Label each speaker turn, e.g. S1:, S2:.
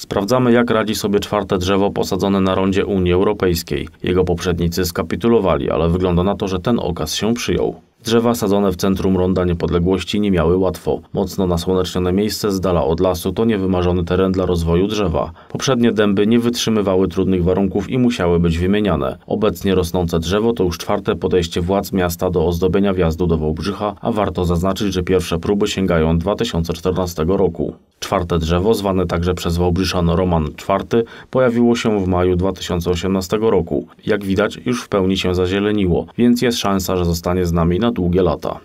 S1: Sprawdzamy, jak radzi sobie czwarte drzewo posadzone na rondzie Unii Europejskiej. Jego poprzednicy skapitulowali, ale wygląda na to, że ten okaz się przyjął. Drzewa sadzone w centrum Ronda Niepodległości nie miały łatwo. Mocno nasłonecznione miejsce z dala od lasu to niewymarzony teren dla rozwoju drzewa. Poprzednie dęby nie wytrzymywały trudnych warunków i musiały być wymieniane. Obecnie rosnące drzewo to już czwarte podejście władz miasta do ozdobienia wjazdu do Wałbrzycha, a warto zaznaczyć, że pierwsze próby sięgają 2014 roku. Czwarte drzewo, zwane także przez Wałbrzyszan Roman IV, pojawiło się w maju 2018 roku. Jak widać, już w pełni się zazieleniło, więc jest szansa, że zostanie z nami na długie lata.